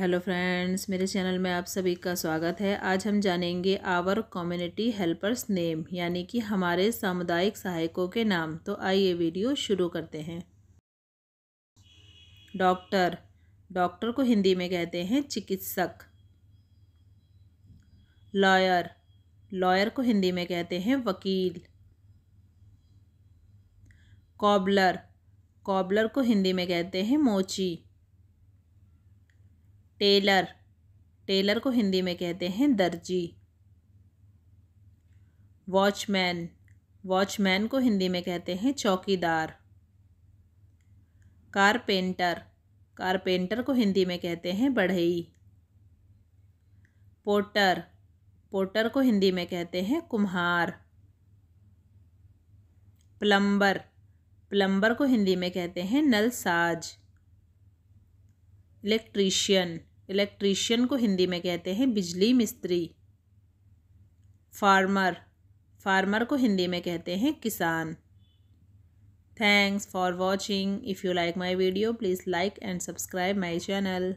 hello friends मेरे channel में आप सभी का स्वागत है आज हम जानेंगे आवर कम्युनिटी हेल्पर्स नेम यानी कि हमारे सामुदायिक सहायकों के नाम तो आइए वीडियो शुरू करते हैं डॉक्टर डॉक्टर को हिंदी में कहते हैं चिकित्सक लॉयर लॉयर को हिंदी में कहते हैं वकील कॉबलर कॉबलर को हिंदी में कहते हैं मोची टेलर टेलर को हिंदी में कहते हैं दर्जी वॉचमैन वॉचमैन को हिंदी में कहते हैं चौकीदार कारपेंटर कारपेंटर को हिंदी में कहते हैं बढ़ई पोटर पोटर को हिंदी में कहते हैं कुम्हार प्लम्बर प्लम्बर को हिंदी में कहते हैं नलसाज इलेक्ट्रीशियन इलेक्ट्रीशियन को हिंदी में कहते हैं बिजली मिस्त्री फार्मर फार्मर को हिंदी में कहते हैं किसान thanks for watching if you like my video please like and subscribe my channel